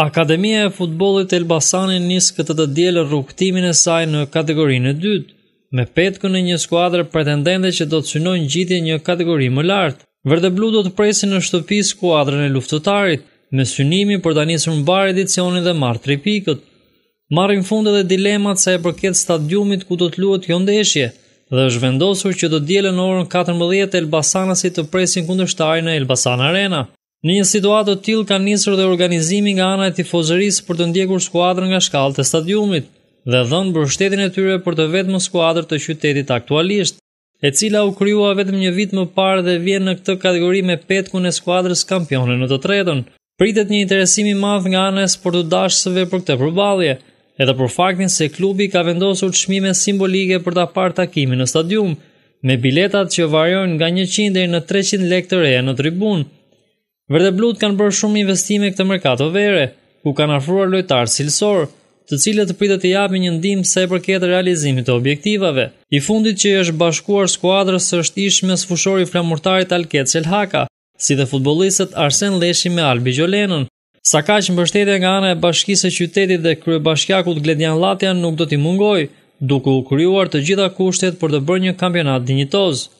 Akademia e futbolit Elbasani nisë këtë të djelë rukëtimin e saj në kategorinë e dytë, me petë kënë një skuadrë pretendente që do të synojnë gjithje një kategori më lartë. Vërde Blu do të presi në shtëpi skuadrën e luftotarit, me synimi për të njësër në barë edicionin dhe marë tri pikët. Marin fund edhe dilemat sa e përket stadiumit ku do të luet kjo ndeshje, dhe është vendosur që do djelë në orën 14 Elbasanasi të presin kundështari në Elbasan Arena. Në një situatë të tillë kanë nisur dhe organizimi nga ana e tifozërisë për të ndjekur skuadrën nga shkallët e stadiumit dhe dhënë mbështetjen e tyre për të vetëm skuadrën të qytetit aktualisht, e cila u krijua vetëm një vit më parë dhe vjen në këtë kategori me petkun e skuadrës kampione në të tretën. Pritet një interesim i madh nga ana e sportu dashësve për këtë përballje, edhe për faktin se klubi ka vendosur çmime simbolike për ta parë takimin në stadium, me biletat që variojnë nga 100 deri në 300 lekë të reja në tribunë. Verde Blut kanë bërë shumë investime këtë mërkatë vere, ku kanë afruar lojtarë cilësorë, të cilët të pritë të japë një ndimë se për ketë realizimit të objektivave. I fundit që është bashkuar skuadrës është ishë me sfushori flamurtarit Alket Selhaka, si dhe futbolistët Arsen Leshi me Albi Gjolenën. Sa ka që mbështetja nga anë e bashkisë qytetit dhe krye bashkjakut Gledjan Latja nuk do t'i mungoj, duke u kryuar të gjitha kushtet për të bërë një kampionat dinjitozë.